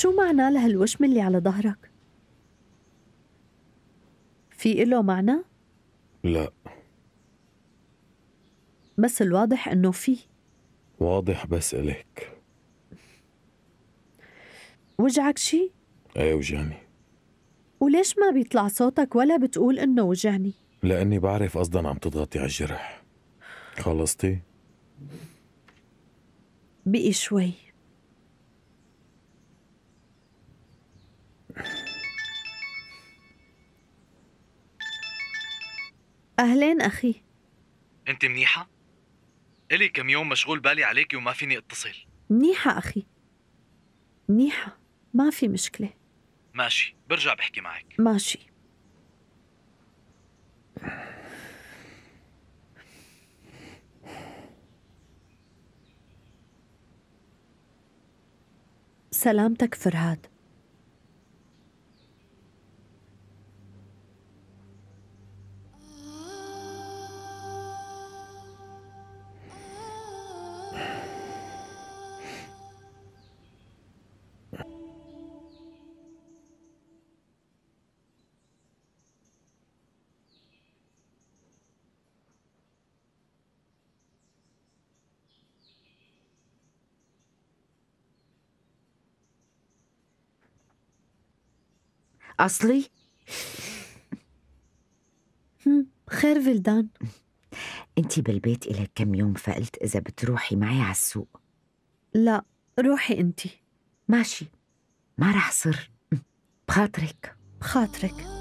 شو معنى لهالوشم اللي على ظهرك؟ في إله معنى؟ لا بس الواضح إنه في واضح بس إلك وجعك شي؟ ايه وجعني وليش ما بيطلع صوتك ولا بتقول إنه وجعني؟ لأني بعرف قصدا عم تضغطي على الجرح خلصتي؟ بقي شوي أهلين أخي أنت منيحة؟ إلي كم يوم مشغول بالي عليكي وما فيني أتصل منيحة أخي منيحة ما في مشكلة ماشي برجع بحكي معك ماشي سلامتك فرهاد أصلي؟ خير فلدان انتي بالبيت إلك كم يوم فقلت إذا بتروحي معي على السوق لا روحي انتي ماشي ما رح صر بخاطرك بخاطرك